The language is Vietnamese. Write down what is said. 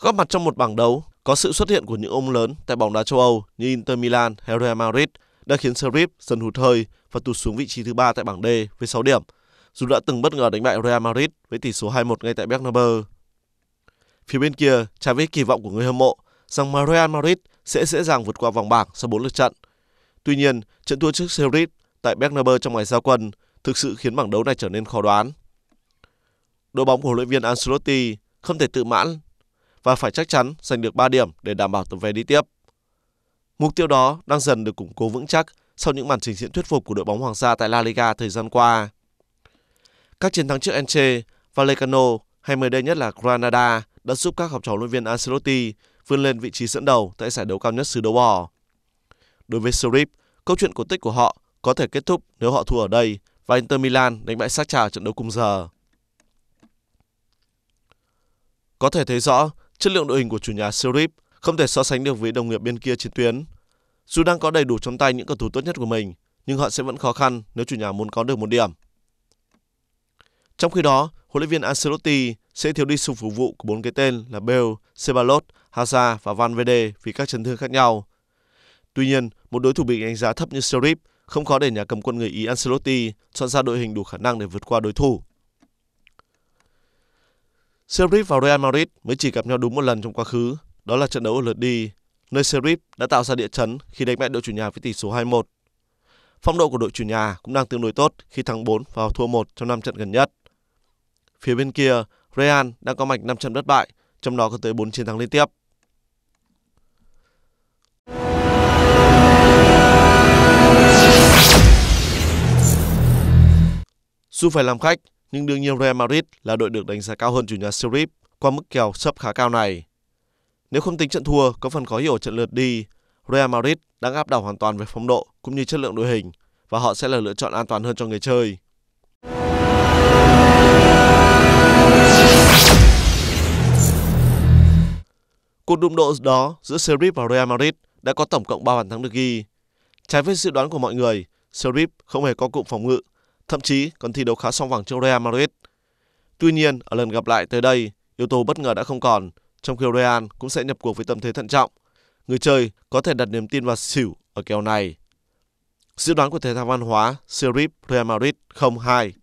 Góp mặt trong một bảng đấu, có sự xuất hiện của những ông lớn tại bóng đá châu Âu như Inter Milan Real Madrid đã khiến Sheriff dần hụt hơi và tụt xuống vị trí thứ ba tại bảng D với 6 điểm, dù đã từng bất ngờ đánh bại Real Madrid với tỷ số 2-1 ngay tại Bernabeu. Phía bên kia, trái với kỳ vọng của người hâm mộ rằng Real Madrid sẽ dễ dàng vượt qua vòng bảng sau 4 lượt trận. Tuy nhiên, trận thua trước Sheriff tại Bernabeu trong ngày giao quân thực sự khiến bảng đấu này trở nên khó đoán đội bóng của huấn luyện viên Ancelotti không thể tự mãn và phải chắc chắn giành được 3 điểm để đảm bảo tấm vé đi tiếp. Mục tiêu đó đang dần được củng cố vững chắc sau những màn trình diễn thuyết phục của đội bóng Hoàng gia tại La Liga thời gian qua. Các chiến thắng trước Elche, Vallecano hay mới đây nhất là Granada đã giúp các học trò huấn luyện viên Ancelotti vươn lên vị trí dẫn đầu tại giải đấu cao nhất xứ đấu bò. Đối với Sheriff, câu chuyện cổ tích của họ có thể kết thúc nếu họ thua ở đây và Inter Milan đánh bại sát Shakhtar trận đấu cùng giờ. Có thể thấy rõ, chất lượng đội hình của chủ nhà Serip không thể so sánh được với đồng nghiệp bên kia trên tuyến. Dù đang có đầy đủ trong tay những cầu thủ tốt nhất của mình, nhưng họ sẽ vẫn khó khăn nếu chủ nhà muốn có được một điểm. Trong khi đó, huấn luyện viên Ancelotti sẽ thiếu đi sự phục vụ của bốn cái tên là Bale, Ceballos, Hazard và Van Valverde vì các chấn thương khác nhau. Tuy nhiên, một đối thủ bị đánh giá thấp như Serip không khó để nhà cầm quân người Ý Ancelotti chọn ra đội hình đủ khả năng để vượt qua đối thủ. Serif và Real Madrid mới chỉ gặp nhau đúng một lần trong quá khứ, đó là trận đấu ở lượt đi, nơi Serif đã tạo ra địa chấn khi đánh bại đội chủ nhà với tỷ số 2-1. Phong độ của đội chủ nhà cũng đang tương đối tốt khi thắng 4 và thua 1 trong 5 trận gần nhất. Phía bên kia, Real đang có mạch 5 trận bất bại, trong đó có tới 4 chiến thắng liên tiếp. Dù phải làm khách, nhưng đương nhiên Real Madrid là đội được đánh giá cao hơn chủ nhà Sheriff qua mức kèo sấp khá cao này. Nếu không tính trận thua, có phần khó hiểu trận lượt đi, Real Madrid đang áp đảo hoàn toàn về phong độ cũng như chất lượng đội hình và họ sẽ là lựa chọn an toàn hơn cho người chơi. Cuộc đụng độ đó giữa Sheriff và Real Madrid đã có tổng cộng 3 bàn thắng được ghi. Trái với dự đoán của mọi người, Sheriff không hề có cụm phòng ngự thậm chí còn thi đấu khá song vàng trước Real Madrid. Tuy nhiên, ở lần gặp lại tới đây, yếu tố bất ngờ đã không còn, trong khi Real cũng sẽ nhập cuộc với tâm thế thận trọng. Người chơi có thể đặt niềm tin vào xỉu ở kèo này. Dự đoán của thể thao văn hóa Series Real Madrid 02